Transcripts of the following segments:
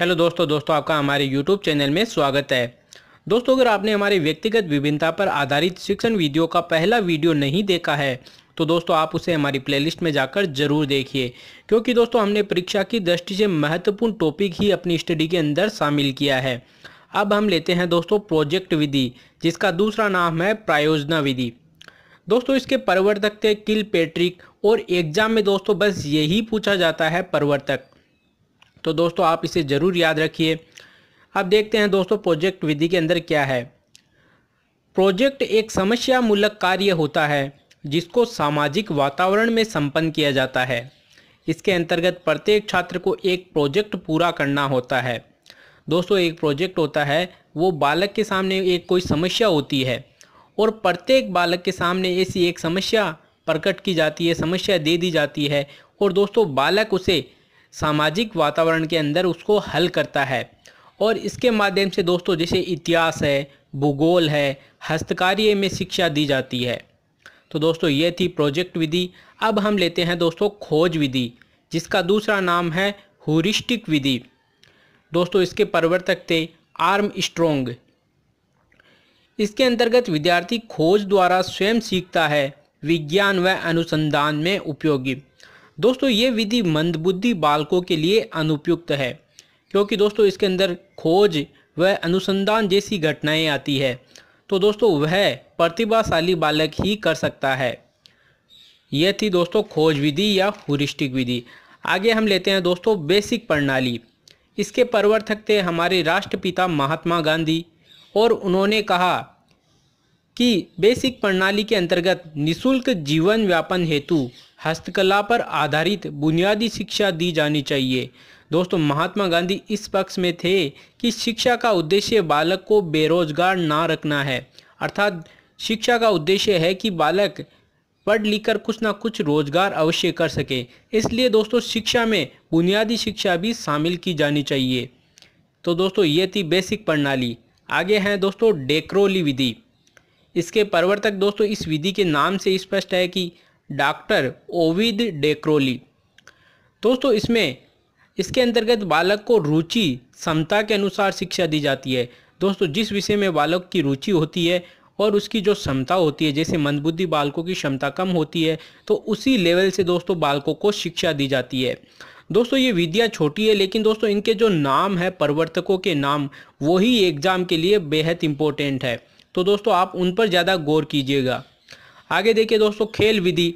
hello दोस्तों दोस्तों आपका हमारे यूट्यूब चैनल में स्वागत है दोस्तों अगर आपने हमारे व्यक्तिगत विभिन्नता पर आधारित शिक्षण वीडियो का पहला वीडियो नहीं देखा है तो दोस्तों आप उसे हमारी प्लेलिस्ट में जाकर जरूर देखिए क्योंकि दोस्तों हमने परीक्षा की दृष्टि से महत्वपूर्ण टॉपिक ही अपनी स्टडी के अंदर शामिल किया है अब हम लेते हैं दोस्तों प्रोजेक्ट विधि जिसका दूसरा नाम है प्रायोजना विधि दोस्तों इसके प्रवर्तक थे किल पेट्रिक और एग्जाम में दोस्तों बस यही पूछा जाता है प्रवर्तक तो दोस्तों आप इसे ज़रूर याद रखिए अब देखते हैं दोस्तों प्रोजेक्ट विधि के अंदर क्या है प्रोजेक्ट एक समस्या मूलक कार्य होता है जिसको सामाजिक वातावरण में संपन्न किया जाता है इसके अंतर्गत प्रत्येक छात्र को एक प्रोजेक्ट पूरा करना होता है दोस्तों एक प्रोजेक्ट होता है वो बालक के सामने एक कोई समस्या होती है और प्रत्येक बालक के सामने ऐसी एक समस्या प्रकट की जाती है समस्या दे दी जाती है और दोस्तों बालक उसे सामाजिक वातावरण के अंदर उसको हल करता है और इसके माध्यम से दोस्तों जैसे इतिहास है भूगोल है हस्तकार्य में शिक्षा दी जाती है तो दोस्तों ये थी प्रोजेक्ट विधि अब हम लेते हैं दोस्तों खोज विधि जिसका दूसरा नाम है हुरिस्टिक विधि दोस्तों इसके प्रवर्तक थे आर्म स्ट्रोंग इसके अंतर्गत विद्यार्थी खोज द्वारा स्वयं सीखता है विज्ञान व अनुसंधान में उपयोगी दोस्तों ये विधि मंदबुद्धि बालकों के लिए अनुपयुक्त है क्योंकि दोस्तों इसके अंदर खोज व अनुसंधान जैसी घटनाएं आती है तो दोस्तों वह प्रतिभाशाली बालक ही कर सकता है यह थी दोस्तों खोज विधि या हुरिस्टिक विधि आगे हम लेते हैं दोस्तों बेसिक प्रणाली इसके प्रवर्तक थे हमारे राष्ट्रपिता महात्मा गांधी और उन्होंने कहा कि बेसिक प्रणाली के अंतर्गत निशुल्क जीवन व्यापन हेतु हस्तकला पर आधारित बुनियादी शिक्षा दी जानी चाहिए दोस्तों महात्मा गांधी इस पक्ष में थे कि शिक्षा का उद्देश्य बालक को बेरोजगार ना रखना है अर्थात शिक्षा का उद्देश्य है कि बालक पढ़ लिखकर कुछ ना कुछ रोजगार अवश्य कर सके इसलिए दोस्तों शिक्षा में बुनियादी शिक्षा भी शामिल की जानी चाहिए तो दोस्तों ये थी बेसिक प्रणाली आगे हैं दोस्तों डेक्रोली विधि इसके प्रवर्तक दोस्तों इस विधि के नाम से स्पष्ट है कि डॉक्टर ओविद डेक्रोली दोस्तों इसमें इसके अंतर्गत बालक को रुचि क्षमता के अनुसार शिक्षा दी जाती है दोस्तों जिस विषय में बालक की रुचि होती है और उसकी जो क्षमता होती है जैसे मंदबुद्धि बालकों की क्षमता कम होती है तो उसी लेवल से दोस्तों बालकों को शिक्षा दी जाती है दोस्तों ये विधियाँ छोटी है लेकिन दोस्तों इनके जो नाम है प्रवर्तकों के नाम वही एग्ज़ाम के लिए बेहद इंपॉर्टेंट है तो दोस्तों आप उन पर ज़्यादा गौर कीजिएगा आगे देखिए दोस्तों खेल विधि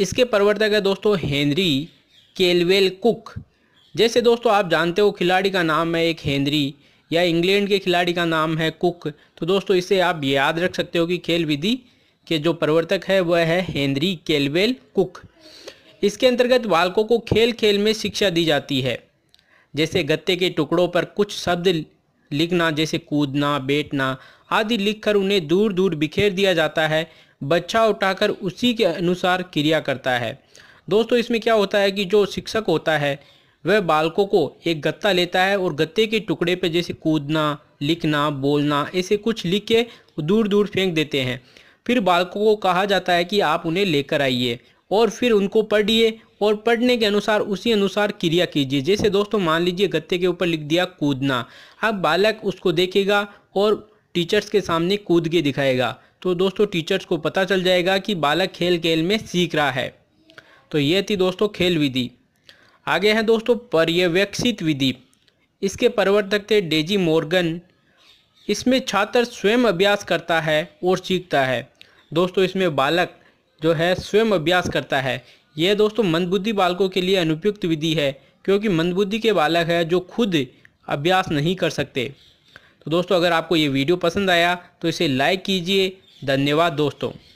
इसके प्रवर्तक है दोस्तों हेनरी केलवेल कुक जैसे दोस्तों आप जानते हो खिलाड़ी का नाम है एक हेनरी या इंग्लैंड के खिलाड़ी का नाम है कुक तो दोस्तों इसे आप याद रख सकते हो कि खेल विधि के जो प्रवर्तक है वह है हेनरी केलवेल कुक इसके अंतर्गत बालकों को खेल खेल में शिक्षा दी जाती है जैसे गत्ते के टुकड़ों पर कुछ शब्द लिखना जैसे कूदना बैठना आदि लिखकर उन्हें दूर दूर बिखेर दिया जाता है बच्चा उठाकर उसी के अनुसार क्रिया करता है दोस्तों इसमें क्या होता है कि जो शिक्षक होता है वह बालकों को एक गत्ता लेता है और गत्ते के टुकड़े पर जैसे कूदना लिखना बोलना ऐसे कुछ लिख के दूर दूर फेंक देते हैं फिर बालकों को कहा जाता है कि आप उन्हें लेकर आइए और फिर उनको पढ़िए और पढ़ने के अनुसार उसी अनुसार क्रिया कीजिए जैसे दोस्तों मान लीजिए गत्ते के ऊपर लिख दिया कूदना अब बालक उसको देखेगा और टीचर्स के सामने कूद के दिखाएगा तो दोस्तों टीचर्स को पता चल जाएगा कि बालक खेल खेल में सीख रहा है तो यह थी दोस्तों खेल विधि आगे है दोस्तों पर्यवेक्षित विधि इसके प्रवर्तक थे डेजी मोर्गन इसमें छात्र स्वयं अभ्यास करता है और सीखता है दोस्तों इसमें बालक जो है स्वयं अभ्यास करता है यह दोस्तों मंदबुद्धि बालकों के लिए अनुपयुक्त विधि है क्योंकि मंदबुद्धि के बालक है जो खुद अभ्यास नहीं कर सकते तो दोस्तों अगर आपको ये वीडियो पसंद आया तो इसे लाइक कीजिए धन्यवाद दोस्तों